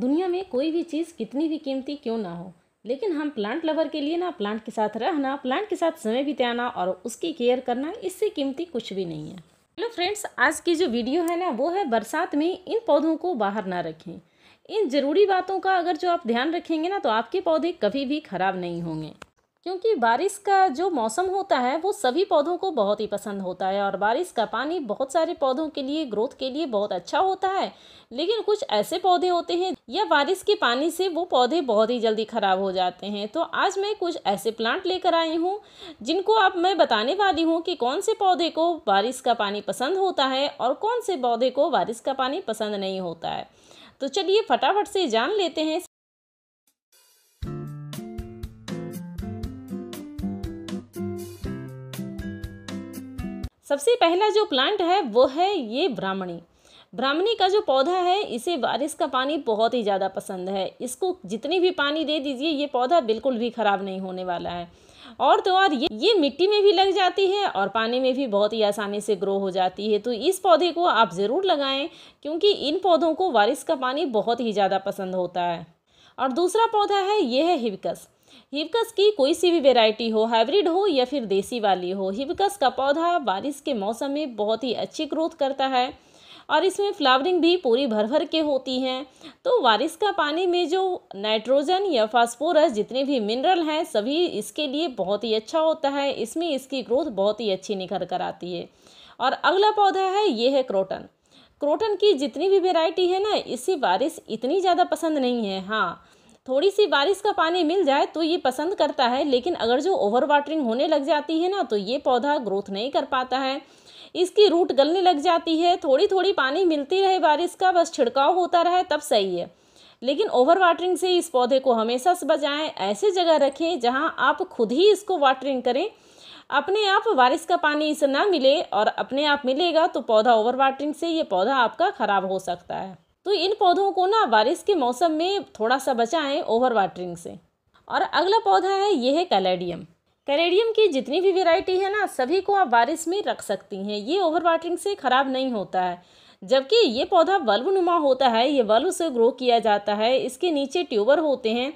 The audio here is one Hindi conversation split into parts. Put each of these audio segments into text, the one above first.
दुनिया में कोई भी चीज़ कितनी भी कीमती क्यों ना हो लेकिन हम प्लांट लवर के लिए ना प्लांट के साथ रहना प्लांट के साथ समय बिताना और उसकी केयर करना इससे कीमती कुछ भी नहीं है हेलो फ्रेंड्स आज की जो वीडियो है ना वो है बरसात में इन पौधों को बाहर ना रखें इन ज़रूरी बातों का अगर जो आप ध्यान रखेंगे ना तो आपके पौधे कभी भी ख़राब नहीं होंगे क्योंकि बारिश का जो मौसम होता है वो सभी पौधों को बहुत ही पसंद होता है और बारिश का पानी बहुत सारे पौधों के लिए ग्रोथ के लिए बहुत अच्छा होता है लेकिन कुछ ऐसे पौधे होते हैं या बारिश के पानी से वो पौधे बहुत ही जल्दी ख़राब हो जाते हैं तो आज मैं कुछ ऐसे प्लांट लेकर आई हूँ जिनको अब मैं बताने वाली हूँ कि कौन से पौधे को बारिश का पानी पसंद होता है और कौन से पौधे को बारिश का पानी पसंद नहीं होता है तो चलिए फटाफट से जान लेते हैं सबसे पहला जो प्लांट है वो है ये ब्राह्मणी ब्राह्मणी का जो पौधा है इसे बारिश का पानी बहुत ही ज़्यादा पसंद है इसको जितनी भी पानी दे दीजिए ये पौधा बिल्कुल भी ख़राब नहीं होने वाला है और तो और ये ये मिट्टी में भी लग जाती है और पानी में भी बहुत ही आसानी से ग्रो हो जाती है तो इस पौधे को आप ज़रूर लगाएं क्योंकि इन पौधों को बारिश का पानी बहुत ही ज़्यादा पसंद होता है और दूसरा पौधा है ये है हिबकस हिबकस की कोई सी भी वेराइटी हो हाइब्रिड हो या फिर देसी वाली हो हिबकस का पौधा बारिश के मौसम में बहुत ही अच्छी ग्रोथ करता है और इसमें फ्लावरिंग भी पूरी भर भर के होती हैं तो बारिश का पानी में जो नाइट्रोजन या फास्फोरस जितने भी मिनरल हैं सभी इसके लिए बहुत ही अच्छा होता है इसमें इसकी ग्रोथ बहुत ही अच्छी निखर कर आती है और अगला पौधा है ये है क्रोटन क्रोटन की जितनी भी वेराइटी है ना इसे बारिश इतनी ज़्यादा पसंद नहीं है हाँ थोड़ी सी बारिश का पानी मिल जाए तो ये पसंद करता है लेकिन अगर जो ओवर वाटरिंग होने लग जाती है ना तो ये पौधा ग्रोथ नहीं कर पाता है इसकी रूट गलने लग जाती है थोड़ी थोड़ी पानी मिलती रहे बारिश का बस छिड़काव होता रहे तब सही है लेकिन ओवर वाटरिंग से इस पौधे को हमेशा से बजाएँ ऐसे जगह रखें जहाँ आप खुद ही इसको वाटरिंग करें अपने आप बारिश का पानी इसे ना मिले और अपने आप मिलेगा तो पौधा ओवर वाटरिंग से ये पौधा आपका ख़राब हो सकता है तो इन पौधों को ना बारिश के मौसम में थोड़ा सा बचाएं ओवर वाटरिंग से और अगला पौधा है ये है कैलेडियम कैलेडियम की जितनी भी वेराइटी है ना सभी को आप बारिश में रख सकती हैं ये ओवर वाटरिंग से ख़राब नहीं होता है जबकि ये पौधा नुमा होता है ये बल्ब से ग्रो किया जाता है इसके नीचे ट्यूबर होते हैं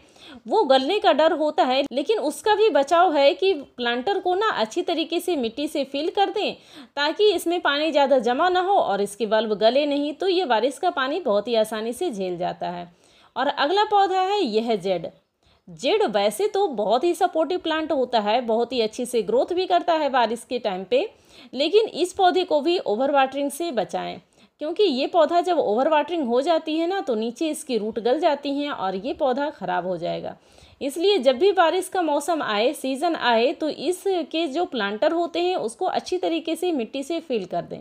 वो गलने का डर होता है लेकिन उसका भी बचाव है कि प्लांटर को ना अच्छी तरीके से मिट्टी से फिल कर दें ताकि इसमें पानी ज़्यादा जमा ना हो और इसके बल्ब गले नहीं तो ये बारिश का पानी बहुत ही आसानी से झेल जाता है और अगला पौधा है यह जेड जेड वैसे तो बहुत ही सपोर्टिव प्लांट होता है बहुत ही अच्छी से ग्रोथ भी करता है बारिश के टाइम पे लेकिन इस पौधे को भी ओवर वाटरिंग से बचाएं क्योंकि ये पौधा जब ओवर वाटरिंग हो जाती है ना तो नीचे इसकी रूट गल जाती हैं और ये पौधा ख़राब हो जाएगा इसलिए जब भी बारिश का मौसम आए सीज़न आए तो इसके जो प्लांटर होते हैं उसको अच्छी तरीके से मिट्टी से फिल कर दें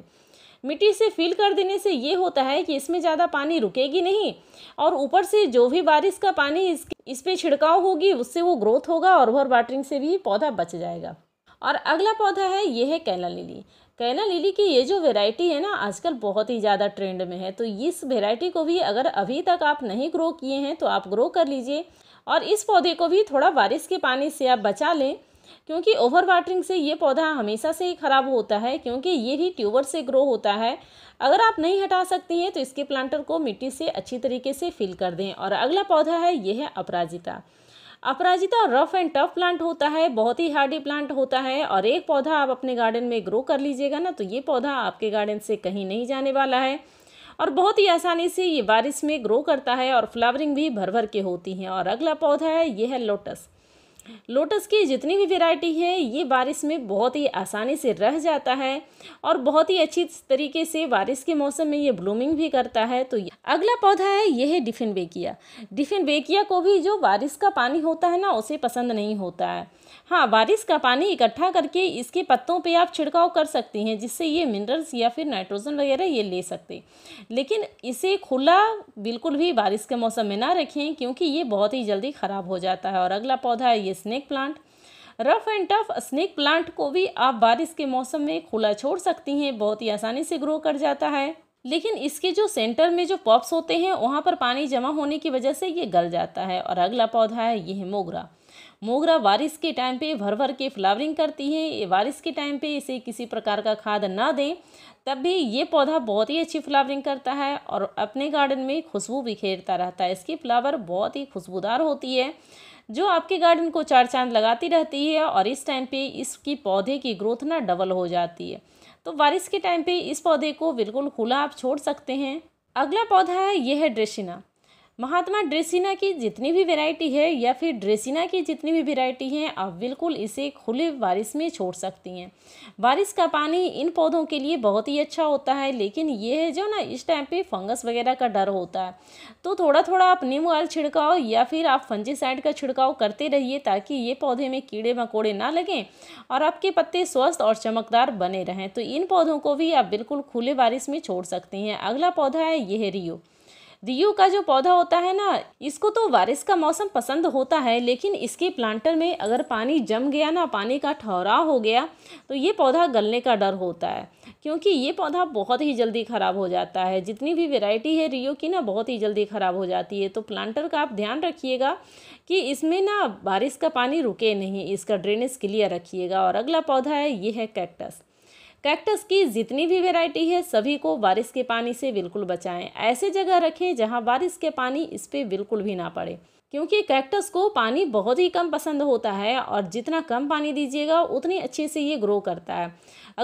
मिट्टी से फिल कर देने से ये होता है कि इसमें ज़्यादा पानी रुकेगी नहीं और ऊपर से जो भी बारिश का पानी इस इस पर छिड़काव होगी उससे वो ग्रोथ होगा और ओवर वाटरिंग से भी पौधा बच जाएगा और अगला पौधा है ये है कैला लिली कहना लीली कि ये जो वेराइटी है ना आजकल बहुत ही ज़्यादा ट्रेंड में है तो इस वेराइटी को भी अगर अभी तक आप नहीं ग्रो किए हैं तो आप ग्रो कर लीजिए और इस पौधे को भी थोड़ा बारिश के पानी से आप बचा लें क्योंकि ओवर वाटरिंग से ये पौधा हमेशा से ही ख़राब होता है क्योंकि ये भी ट्यूबर से ग्रो होता है अगर आप नहीं हटा सकती हैं तो इसके प्लांटर को मिट्टी से अच्छी तरीके से फिल कर दें और अगला पौधा है ये है अपराजिता अपराजिता रफ एंड टफ प्लांट होता है बहुत ही हार्डी प्लांट होता है और एक पौधा आप अपने गार्डन में ग्रो कर लीजिएगा ना तो ये पौधा आपके गार्डन से कहीं नहीं जाने वाला है और बहुत ही आसानी से ये बारिश में ग्रो करता है और फ्लावरिंग भी भर भर के होती हैं और अगला पौधा है ये है लोटस लोटस की जितनी भी वेराइटी है ये बारिश में बहुत ही आसानी से रह जाता है और बहुत ही अच्छी तरीके से बारिश के मौसम में ये ब्लूमिंग भी करता है तो अगला पौधा है ये है डिफिन बेकिया डिफिन बेकिया को भी जो बारिश का पानी होता है ना उसे पसंद नहीं होता है हाँ बारिश का पानी इकट्ठा करके इसके पत्तों पे आप छिड़काव कर सकती हैं जिससे ये मिनरल्स या फिर नाइट्रोजन वगैरह ये ले सकते लेकिन इसे खुला बिल्कुल भी बारिश के मौसम में ना रखें क्योंकि ये बहुत ही जल्दी ख़राब हो जाता है और अगला पौधा है ये snake plant rough and tough snake plant को भी आप बारिश के मौसम में खुला छोड़ सकती हैं बहुत ही आसानी से ग्रो कर जाता है लेकिन इसके जो सेंटर में जो पॉप्स होते हैं वहाँ पर पानी जमा होने की वजह से ये गल जाता है और अगला पौधा है ये है मोगरा मोगरा बारिश के टाइम पे भर भर के फ्लावरिंग करती है ये बारिश के टाइम पे इसे किसी प्रकार का खाद ना दें तब भी ये पौधा बहुत ही अच्छी फ्लावरिंग करता है और अपने गार्डन में खुशबू बिखेरता रहता है इसकी फ्लावर बहुत ही खुशबूदार होती है जो आपके गार्डन को चार चांद लगाती रहती है और इस टाइम पे इसकी पौधे की ग्रोथ ना डबल हो जाती है तो बारिश के टाइम पे इस पौधे को बिल्कुल खुला आप छोड़ सकते हैं अगला पौधा है यह है ड्रेसिना महात्मा ड्रेसिना की जितनी भी वैरायटी है या फिर ड्रेसिना की जितनी भी वैरायटी हैं आप बिल्कुल इसे खुले बारिश में छोड़ सकती हैं बारिश का पानी इन पौधों के लिए बहुत ही अच्छा होता है लेकिन ये है जो ना इस टाइम पे फंगस वगैरह का डर होता है तो थोड़ा थोड़ा आप नीम ऑयल छिड़काव या फिर आप फंजीसाइड का छिड़काव करते रहिए ताकि ये पौधे में कीड़े मकोड़े ना लगें और आपके पत्ते स्वस्थ और चमकदार बने रहें तो इन पौधों को भी आप बिल्कुल खुले बारिश में छोड़ सकते हैं अगला पौधा है यह रियो दियो का जो पौधा होता है ना इसको तो बारिश का मौसम पसंद होता है लेकिन इसके प्लांटर में अगर पानी जम गया ना पानी का ठहराव हो गया तो ये पौधा गलने का डर होता है क्योंकि ये पौधा बहुत ही जल्दी ख़राब हो जाता है जितनी भी वेराइटी है रियो की ना बहुत ही जल्दी ख़राब हो जाती है तो प्लांटर का आप ध्यान रखिएगा कि इसमें ना बारिश का पानी रुके नहीं इसका ड्रेनेज क्लियर रखिएगा और अगला पौधा है ये है कैक्टस कैक्टस की जितनी भी वेराइटी है सभी को बारिश के पानी से बिल्कुल बचाएं ऐसे जगह रखें जहां बारिश के पानी इस पर बिल्कुल भी ना पड़े क्योंकि कैक्टस को पानी बहुत ही कम पसंद होता है और जितना कम पानी दीजिएगा उतनी अच्छे से ये ग्रो करता है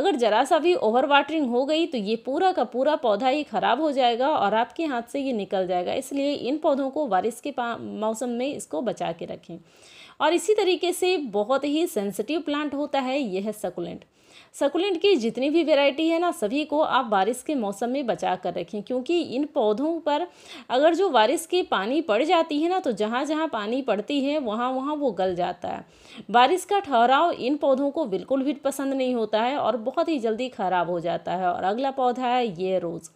अगर ज़रा सा भी ओवर वाटरिंग हो गई तो ये पूरा का पूरा पौधा ही ख़राब हो जाएगा और आपके हाथ से ये निकल जाएगा इसलिए इन पौधों को बारिश के मौसम में इसको बचा के रखें और इसी तरीके से बहुत ही सेंसिटिव प्लांट होता है यह सकुलेंट सकुलेंट की जितनी भी वेराइटी है ना सभी को आप बारिश के मौसम में बचा कर रखें क्योंकि इन पौधों पर अगर जो बारिश की पानी पड़ जाती है ना तो जहाँ जहाँ पानी पड़ती है वहाँ वहाँ वो गल जाता है बारिश का ठहराव इन पौधों को बिल्कुल भी पसंद नहीं होता है और बहुत ही जल्दी ख़राब हो जाता है और अगला पौधा है ये रोज़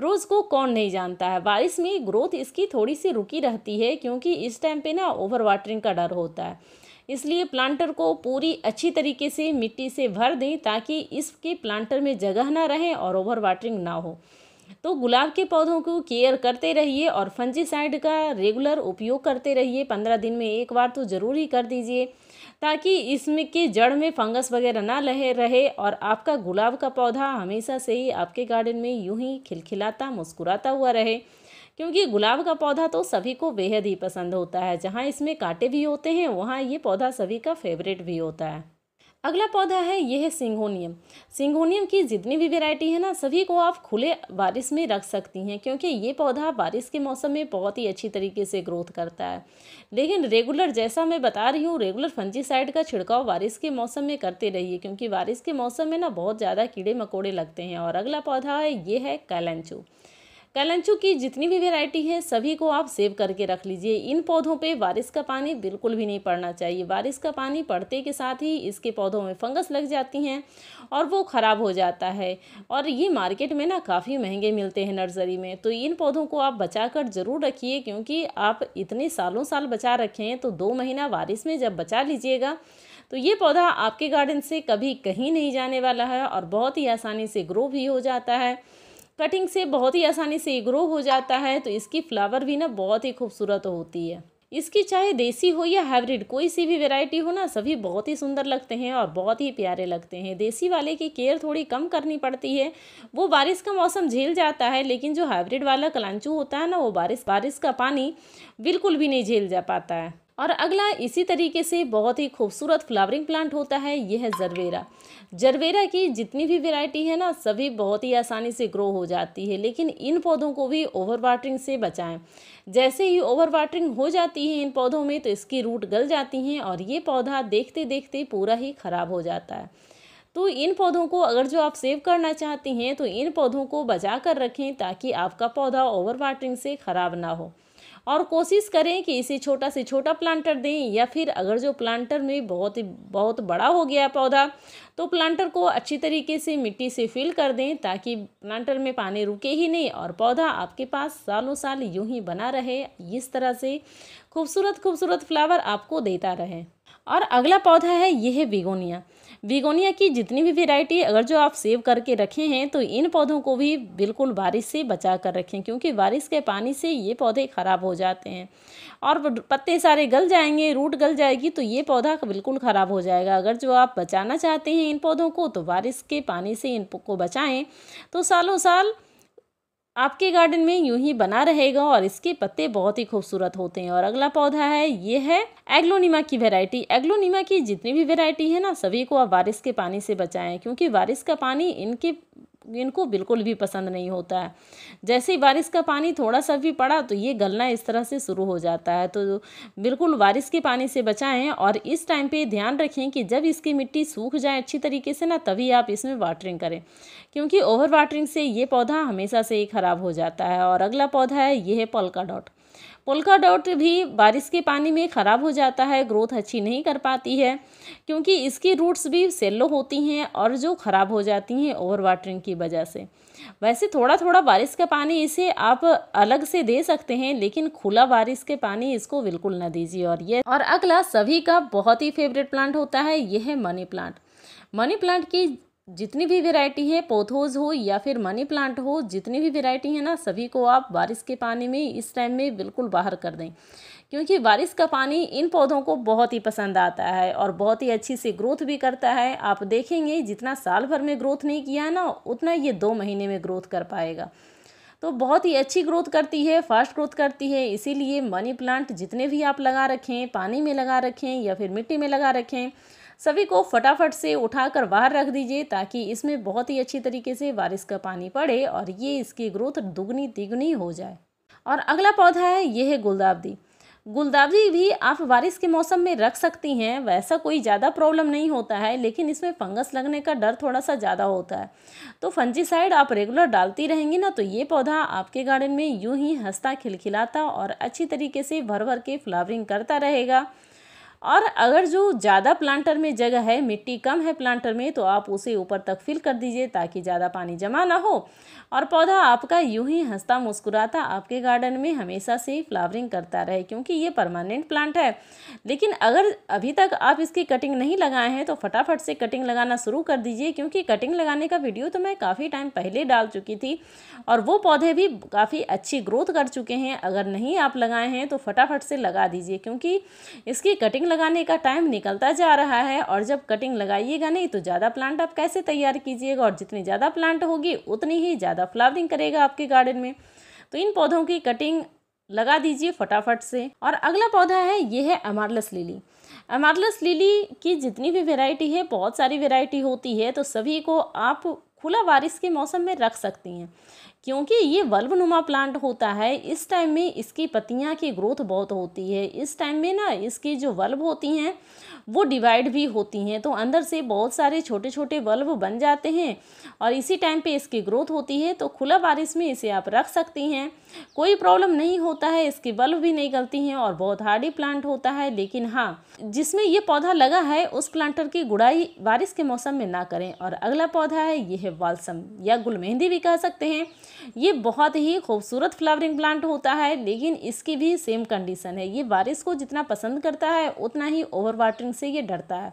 रोज़ को कौन नहीं जानता है बारिश में ग्रोथ इसकी थोड़ी सी रुकी रहती है क्योंकि इस टाइम पे ना ओवर वाटरिंग का डर होता है इसलिए प्लांटर को पूरी अच्छी तरीके से मिट्टी से भर दें ताकि इसके प्लांटर में जगह ना रहे और ओवर वाटरिंग ना हो तो गुलाब के पौधों को केयर करते रहिए और फंजीसाइड का रेगुलर उपयोग करते रहिए पंद्रह दिन में एक बार तो ज़रूर ही कर दीजिए ताकि इसमें के जड़ में फंगस वगैरह ना लहे रहे और आपका गुलाब का पौधा हमेशा से ही आपके गार्डन में यूं ही खिलखिलाता मुस्कुराता हुआ रहे क्योंकि गुलाब का पौधा तो सभी को बेहद ही पसंद होता है जहाँ इसमें कांटे भी होते हैं वहाँ ये पौधा सभी का फेवरेट भी होता है अगला पौधा है यह है सिंगोनियम सिंगोनियम की जितनी भी वेराइटी है ना सभी को आप खुले बारिश में रख सकती हैं क्योंकि ये पौधा बारिश के मौसम में बहुत ही अच्छी तरीके से ग्रोथ करता है लेकिन रेगुलर जैसा मैं बता रही हूँ रेगुलर फंजीसाइड का छिड़काव बारिश के मौसम में करते रहिए क्योंकि बारिश के मौसम में ना बहुत ज़्यादा कीड़े मकोड़े लगते हैं और अगला पौधा है ये है कैलेंचू कलंचू की जितनी भी वेराइटी है सभी को आप सेव करके रख लीजिए इन पौधों पे बारिश का पानी बिल्कुल भी नहीं पड़ना चाहिए बारिश का पानी पड़ते के साथ ही इसके पौधों में फंगस लग जाती हैं और वो ख़राब हो जाता है और ये मार्केट में ना काफ़ी महंगे मिलते हैं नर्सरी में तो इन पौधों को आप बचा कर ज़रूर रखिए क्योंकि आप इतने सालों साल बचा रखें तो दो महीना बारिश में जब बचा लीजिएगा तो ये पौधा आपके गार्डन से कभी कहीं नहीं जाने वाला है और बहुत ही आसानी से ग्रो भी हो जाता है कटिंग से बहुत ही आसानी से ग्रो हो जाता है तो इसकी फ्लावर भी ना बहुत ही खूबसूरत होती है इसकी चाहे देसी हो या हाइब्रिड कोई सी भी वैरायटी हो ना सभी बहुत ही सुंदर लगते हैं और बहुत ही प्यारे लगते हैं देसी वाले की केयर थोड़ी कम करनी पड़ती है वो बारिश का मौसम झेल जाता है लेकिन जो हाइब्रिड वाला कलांचू होता है ना वो बारिश बारिश का पानी बिल्कुल भी नहीं झेल जा पाता है और अगला इसी तरीके से बहुत ही खूबसूरत फ्लावरिंग प्लांट होता है यह है जरवेरा जरवेरा की जितनी भी वेराइटी है ना सभी बहुत ही आसानी से ग्रो हो जाती है लेकिन इन पौधों को भी ओवर वाटरिंग से बचाएं जैसे ही ओवर वाटरिंग हो जाती है इन पौधों में तो इसकी रूट गल जाती हैं और ये पौधा देखते देखते पूरा ही ख़राब हो जाता है तो इन पौधों को अगर जो आप सेव करना चाहती हैं तो इन पौधों को बचा कर रखें ताकि आपका पौधा ओवर वाटरिंग से ख़राब ना हो और कोशिश करें कि इसे छोटा से छोटा प्लांटर दें या फिर अगर जो प्लांटर में बहुत ही बहुत बड़ा हो गया पौधा तो प्लांटर को अच्छी तरीके से मिट्टी से फिल कर दें ताकि प्लांटर में पानी रुके ही नहीं और पौधा आपके पास सालों साल यूं ही बना रहे इस तरह से खूबसूरत खूबसूरत फ्लावर आपको देता रहे और अगला पौधा है यह है बिगोनिया बिगोनिया की जितनी भी वेराइटी अगर जो आप सेव करके रखे हैं तो इन पौधों को भी बिल्कुल बारिश से बचा कर रखें क्योंकि बारिश के पानी से ये पौधे ख़राब हो जाते हैं और पत्ते सारे गल जाएंगे रूट गल जाएगी तो ये पौधा बिल्कुल ख़राब हो जाएगा अगर जो आप बचाना चाहते हैं इन पौधों को तो बारिश के पानी से इनको बचाएँ तो सालों साल आपके गार्डन में यूं ही बना रहेगा और इसके पत्ते बहुत ही खूबसूरत होते हैं और अगला पौधा है ये है एग्लोनिमा की वेरायटी एग्लोनिमा की जितनी भी वेरायटी है ना सभी को आप बारिश के पानी से बचाएं क्योंकि बारिश का पानी इनके इनको बिल्कुल भी पसंद नहीं होता है जैसे ही बारिश का पानी थोड़ा सा भी पड़ा तो ये गलना इस तरह से शुरू हो जाता है तो बिल्कुल बारिश के पानी से बचाएं और इस टाइम पे ध्यान रखें कि जब इसकी मिट्टी सूख जाए अच्छी तरीके से ना तभी आप इसमें वाटरिंग करें क्योंकि ओवर वाटरिंग से ये पौधा हमेशा से ही ख़राब हो जाता है और अगला पौधा है ये है पलका डॉट पोलका डॉट भी बारिश के पानी में ख़राब हो जाता है ग्रोथ अच्छी नहीं कर पाती है क्योंकि इसकी रूट्स भी सेलो होती हैं और जो ख़राब हो जाती हैं ओवर वाटरिंग की वजह से वैसे थोड़ा थोड़ा बारिश का पानी इसे आप अलग से दे सकते हैं लेकिन खुला बारिश के पानी इसको बिल्कुल ना दीजिए और ये और अगला सभी का बहुत ही फेवरेट प्लांट होता है यह है मनी प्लांट मनी प्लांट की जितनी भी वेरायटी है पोथोज हो या फिर मनी प्लांट हो जितनी भी वेरायटी है ना सभी को आप बारिश के पानी में इस टाइम में बिल्कुल बाहर कर दें क्योंकि बारिश का पानी इन पौधों को बहुत ही पसंद आता है और बहुत ही अच्छी से ग्रोथ भी करता है आप देखेंगे जितना साल भर में ग्रोथ नहीं किया ना उतना ये दो महीने में ग्रोथ कर पाएगा तो बहुत ही अच्छी ग्रोथ करती है फास्ट ग्रोथ करती है इसीलिए मनी प्लांट जितने भी आप लगा रखें पानी में लगा रखें या फिर मिट्टी में लगा रखें सभी को फटाफट से उठाकर बाहर रख दीजिए ताकि इसमें बहुत ही अच्छी तरीके से बारिश का पानी पड़े और ये इसकी ग्रोथ दुगनी तिगुनी हो जाए और अगला पौधा है ये है गुलदाबदी गुलदावरी भी आप बारिश के मौसम में रख सकती हैं वैसा कोई ज़्यादा प्रॉब्लम नहीं होता है लेकिन इसमें फंगस लगने का डर थोड़ा सा ज़्यादा होता है तो फंजीसाइड आप रेगुलर डालती रहेंगी ना तो ये पौधा आपके गार्डन में यूं ही हंसता खिलखिलाता और अच्छी तरीके से भर भर के फ्लावरिंग करता रहेगा और अगर जो ज़्यादा प्लांटर में जगह है मिट्टी कम है प्लांटर में तो आप उसे ऊपर तक फिल कर दीजिए ताकि ज़्यादा पानी जमा ना हो और पौधा आपका यूं ही हंसता मुस्कुराता आपके गार्डन में हमेशा से फ्लावरिंग करता रहे क्योंकि ये परमानेंट प्लांट है लेकिन अगर अभी तक आप इसकी कटिंग नहीं लगाए हैं तो फटाफट से कटिंग लगाना शुरू कर दीजिए क्योंकि कटिंग लगाने का वीडियो तो मैं काफ़ी टाइम पहले डाल चुकी थी और वो पौधे भी काफ़ी अच्छी ग्रोथ कर चुके हैं अगर नहीं आप लगाए हैं तो फटाफट से लगा दीजिए क्योंकि इसकी कटिंग लगाने का टाइम निकलता जा रहा है और जब कटिंग लगाइएगा नहीं तो ज़्यादा प्लांट आप कैसे तैयार कीजिएगा और जितनी ज़्यादा प्लांट होगी उतनी ही ज़्यादा फ्लावरिंग करेगा आपके गार्डन में तो इन पौधों की कटिंग लगा दीजिए फटाफट से और अगला पौधा है ये है अमारलस लिली अमारलस लिली की जितनी भी वेराइटी है बहुत सारी वेराइटी होती है तो सभी को आप खुला बारिश के मौसम में रख सकती हैं क्योंकि ये नुमा प्लांट होता है इस टाइम में इसकी पत्तियाँ की ग्रोथ बहुत होती है इस टाइम में ना इसकी जो वल्ब होती हैं वो डिवाइड भी होती हैं तो अंदर से बहुत सारे छोटे छोटे वल्ब बन जाते हैं और इसी टाइम पे इसकी ग्रोथ होती है तो खुला बारिश में इसे आप रख सकती हैं कोई प्रॉब्लम नहीं होता है इसकी बल्ब भी नहीं गलती हैं और बहुत हार्डी प्लांट होता है लेकिन हाँ जिसमें ये पौधा लगा है उस प्लांटर की गुड़ाई बारिश के मौसम में ना करें और अगला पौधा है ये है वालसम या गुल मेहंदी भी कह सकते हैं ये बहुत ही खूबसूरत फ्लावरिंग प्लांट होता है लेकिन इसकी भी सेम कंडीशन है ये बारिश को जितना पसंद करता है उतना ही ओवर वाटरिंग से ये डरता है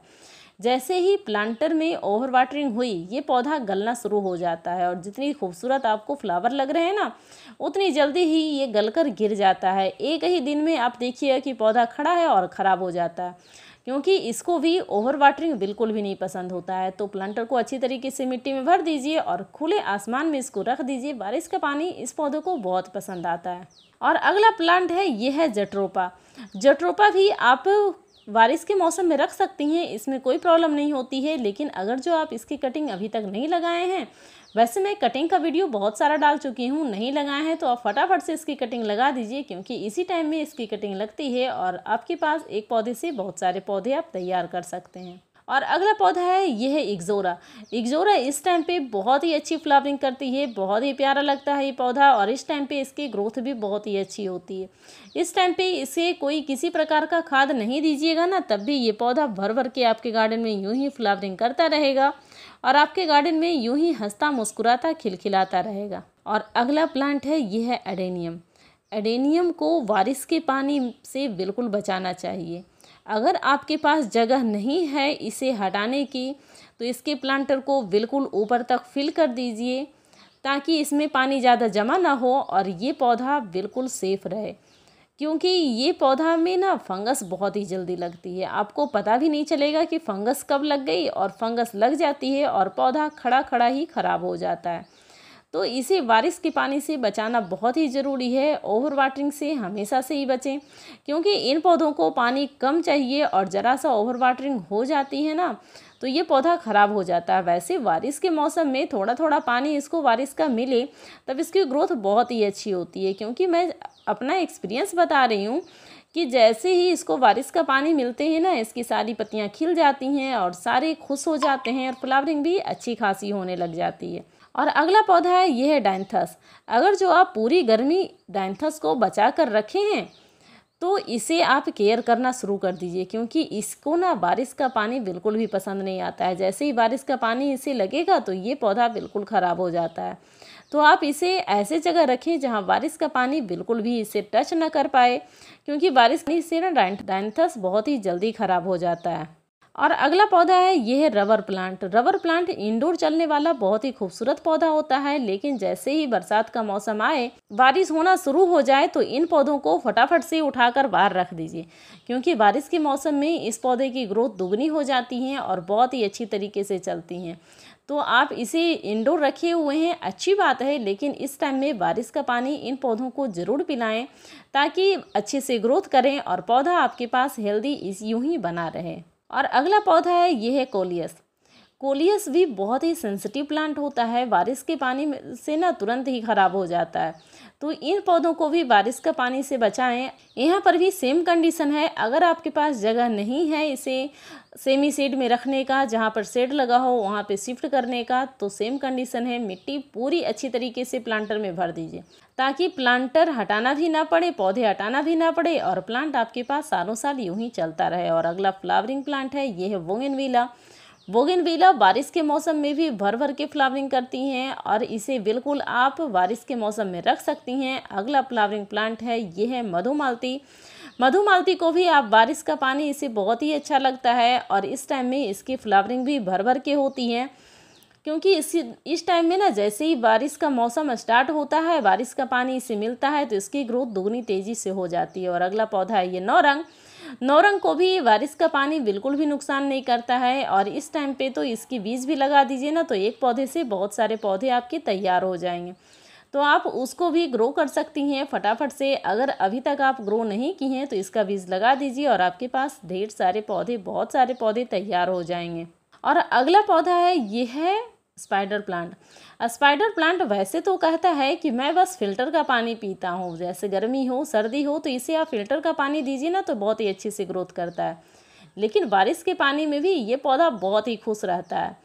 जैसे ही प्लांटर में ओवर वाटरिंग हुई ये पौधा गलना शुरू हो जाता है और जितनी खूबसूरत आपको फ्लावर लग रहे हैं ना उतनी जल्दी ही ये गलकर गिर जाता है एक ही दिन में आप देखिए कि पौधा खड़ा है और ख़राब हो जाता है क्योंकि इसको भी ओवर वाटरिंग बिल्कुल भी नहीं पसंद होता है तो प्लांटर को अच्छी तरीके से मिट्टी में भर दीजिए और खुले आसमान में इसको रख दीजिए बारिश का पानी इस पौधे को बहुत पसंद आता है और अगला प्लांट है यह है जटरोपा जटरोपा भी आप बारिश के मौसम में रख सकती हैं इसमें कोई प्रॉब्लम नहीं होती है लेकिन अगर जो आप इसकी कटिंग अभी तक नहीं लगाए हैं वैसे मैं कटिंग का वीडियो बहुत सारा डाल चुकी हूँ नहीं लगाए हैं तो आप फटाफट से इसकी कटिंग लगा दीजिए क्योंकि इसी टाइम में इसकी कटिंग लगती है और आपके पास एक पौधे से बहुत सारे पौधे आप तैयार कर सकते हैं और अगला पौधा है यह है इग्जोरा इग्जोरा इस टाइम पे बहुत ही अच्छी फ्लावरिंग करती है बहुत ही प्यारा लगता है ये पौधा और इस टाइम पे इसकी ग्रोथ भी बहुत ही अच्छी होती है इस टाइम पे इसे कोई किसी प्रकार का खाद नहीं दीजिएगा ना तब भी ये पौधा भर भर के आपके गार्डन में यूँ ही फ्लावरिंग करता रहेगा और आपके गार्डन में यूँ ही हंसता मुस्कुराता खिलखिलाता रहेगा और अगला प्लांट है यह है एडेनियम एडेनियम को बारिश के पानी से बिल्कुल बचाना चाहिए अगर आपके पास जगह नहीं है इसे हटाने की तो इसके प्लांटर को बिल्कुल ऊपर तक फिल कर दीजिए ताकि इसमें पानी ज़्यादा जमा ना हो और ये पौधा बिल्कुल सेफ़ रहे क्योंकि ये पौधा में ना फंगस बहुत ही जल्दी लगती है आपको पता भी नहीं चलेगा कि फंगस कब लग गई और फंगस लग जाती है और पौधा खड़ा खड़ा ही ख़राब हो जाता है तो इसे बारिश के पानी से बचाना बहुत ही ज़रूरी है ओवर वाटरिंग से हमेशा से ही बचें क्योंकि इन पौधों को पानी कम चाहिए और ज़रा सा ओवर वाटरिंग हो जाती है ना तो ये पौधा ख़राब हो जाता है वैसे बारिश के मौसम में थोड़ा थोड़ा पानी इसको बारिश का मिले तब इसकी ग्रोथ बहुत ही अच्छी होती है क्योंकि मैं अपना एक्सपीरियंस बता रही हूँ कि जैसे ही इसको बारिश का पानी मिलते हैं ना इसकी सारी पत्तियाँ खिल जाती हैं और सारे खुश हो जाते हैं और फ्लावरिंग भी अच्छी खासी होने लग जाती है और अगला पौधा है यह है डाइंथस अगर जो आप पूरी गर्मी डाइंथस को बचा कर रखे हैं तो इसे आप केयर करना शुरू कर दीजिए क्योंकि इसको ना बारिश का पानी बिल्कुल भी पसंद नहीं आता है जैसे ही बारिश का पानी इसे लगेगा तो ये पौधा बिल्कुल ख़राब हो जाता है तो आप इसे ऐसे जगह रखें जहाँ बारिश का पानी बिल्कुल भी इसे टच ना कर पाए क्योंकि बारिश से ना डाइंथस बहुत ही जल्दी ख़राब हो जाता है और अगला पौधा है यह है rubber plant rubber plant indoor चलने वाला बहुत ही खूबसूरत पौधा होता है लेकिन जैसे ही बरसात का मौसम आए बारिश होना शुरू हो जाए तो इन पौधों को फटाफट से उठाकर बाहर रख दीजिए क्योंकि बारिश के मौसम में इस पौधे की ग्रोथ दुगनी हो जाती है और बहुत ही अच्छी तरीके से चलती हैं तो आप इसे इंडोर रखे हुए हैं अच्छी बात है लेकिन इस टाइम में बारिश का पानी इन पौधों को ज़रूर पिलाएं ताकि अच्छे से ग्रोथ करें और पौधा आपके पास हेल्दी इस यूँ ही बना रहे और अगला पौधा है ये है कोलियस कोलियस भी बहुत ही सेंसिटिव प्लांट होता है बारिश के पानी में से ना तुरंत ही ख़राब हो जाता है तो इन पौधों को भी बारिश का पानी से बचाएं यहाँ पर भी सेम कंडीशन है अगर आपके पास जगह नहीं है इसे सेमी सेड में रखने का जहाँ पर सेड लगा हो वहाँ पे शिफ्ट करने का तो सेम कंडीशन है मिट्टी पूरी अच्छी तरीके से प्लांटर में भर दीजिए ताकि प्लांटर हटाना भी ना पड़े पौधे हटाना भी ना पड़े और प्लांट आपके पास सालों साल यूँ ही चलता रहे और अगला फ्लावरिंग प्लांट है ये है वोगनविला बोगिनविला बारिश के मौसम में भी भर भर के फ्लावरिंग करती हैं और इसे बिल्कुल आप बारिश के मौसम में रख सकती हैं अगला फ्लावरिंग प्लांट है ये है मधुमालती मधुमालती को भी आप बारिश का पानी इसे बहुत ही अच्छा लगता है और इस टाइम में इसकी फ्लावरिंग भी भर भर के होती हैं क्योंकि इसी इस टाइम में ना जैसे ही बारिश का मौसम स्टार्ट होता है बारिश का पानी इसे मिलता है तो इसकी ग्रोथ दोगुनी तेज़ी से हो जाती है और अगला पौधा है ये नौ रंग नौरंग को भी बारिश का पानी बिल्कुल भी नुकसान नहीं करता है और इस टाइम पे तो इसकी बीज भी लगा दीजिए ना तो एक पौधे से बहुत सारे पौधे आपके तैयार हो जाएंगे तो आप उसको भी ग्रो कर सकती हैं फटाफट से अगर अभी तक आप ग्रो नहीं की हैं तो इसका बीज लगा दीजिए और आपके पास ढेर सारे पौधे बहुत सारे पौधे तैयार हो जाएंगे और अगला पौधा है ये है स्पाइडर प्लांट स्पाइडर प्लांट वैसे तो कहता है कि मैं बस फिल्टर का पानी पीता हूँ जैसे गर्मी हो सर्दी हो तो इसे आप फिल्टर का पानी दीजिए ना तो बहुत ही अच्छे से ग्रोथ करता है लेकिन बारिश के पानी में भी ये पौधा बहुत ही खुश रहता है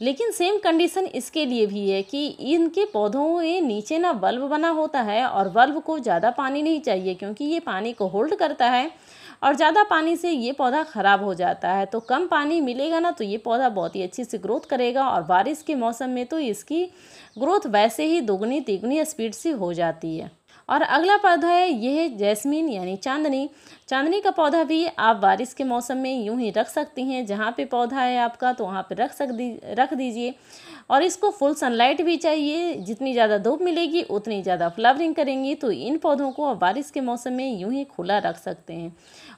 लेकिन सेम कंडीशन इसके लिए भी है कि इनके पौधों में नीचे ना बल्ब बना होता है और बल्ब को ज़्यादा पानी नहीं चाहिए क्योंकि ये पानी को होल्ड करता है और ज़्यादा पानी से ये पौधा ख़राब हो जाता है तो कम पानी मिलेगा ना तो ये पौधा बहुत ही अच्छे से ग्रोथ करेगा और बारिश के मौसम में तो इसकी ग्रोथ वैसे ही दोगुनी तिगुनी स्पीड से हो जाती है और अगला पौधा है यह जैस्मिन यानी चांदनी चांदनी का पौधा भी आप बारिश के मौसम में यूं ही रख सकती हैं जहाँ पे पौधा है आपका तो वहाँ पे रख सक दी रख दीजिए और इसको फुल सनलाइट भी चाहिए जितनी ज़्यादा धूप मिलेगी उतनी ज़्यादा फ्लावरिंग करेंगी तो इन पौधों को आप बारिश के मौसम में यूँ ही खुला रख सकते हैं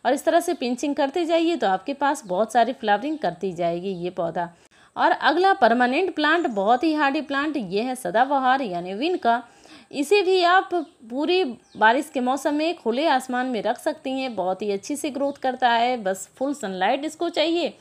और इस तरह से पिंचिंग करते जाइए तो आपके पास बहुत सारी फ्लावरिंग करती जाएगी ये पौधा और अगला परमानेंट प्लांट बहुत ही हार्डी प्लांट ये है सदाबहार यानी विन का इसे भी आप पूरी बारिश के मौसम में खुले आसमान में रख सकती हैं बहुत ही अच्छी से ग्रोथ करता है बस फुल सनलाइट इसको चाहिए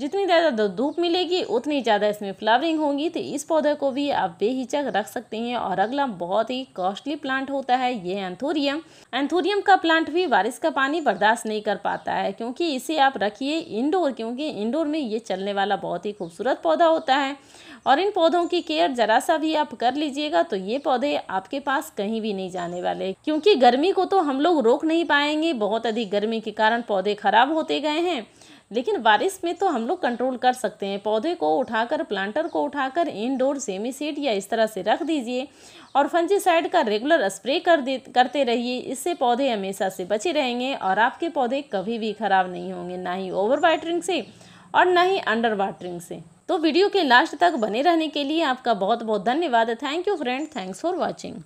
जितनी ज़्यादा धूप मिलेगी उतनी ज़्यादा इसमें फ्लावरिंग होंगी तो इस पौधे को भी आप बेहिचक रख सकते हैं और अगला बहुत ही कॉस्टली प्लांट होता है ये एंथोरियम एंथोरियम का प्लांट भी बारिश का पानी बर्दाश्त नहीं कर पाता है क्योंकि इसे आप रखिए इंडोर क्योंकि इंडोर में ये चलने वाला बहुत ही खूबसूरत पौधा होता है और इन पौधों की केयर जरा सा भी आप कर लीजिएगा तो ये पौधे आपके पास कहीं भी नहीं जाने वाले क्योंकि गर्मी को तो हम लोग रोक नहीं पाएंगे बहुत अधिक गर्मी के कारण पौधे खराब होते गए हैं लेकिन बारिश में तो हम लोग कंट्रोल कर सकते हैं पौधे को उठाकर प्लांटर को उठाकर इनडोर सेमी सीड या इस तरह से रख दीजिए और फंजीसाइड का रेगुलर स्प्रे कर दे करते रहिए इससे पौधे हमेशा से बचे रहेंगे और आपके पौधे कभी भी ख़राब नहीं होंगे ना ही ओवर वाटरिंग से और ना ही अंडर वाटरिंग से तो वीडियो के लास्ट तक बने रहने के लिए आपका बहुत बहुत धन्यवाद thank you friend thanks for watching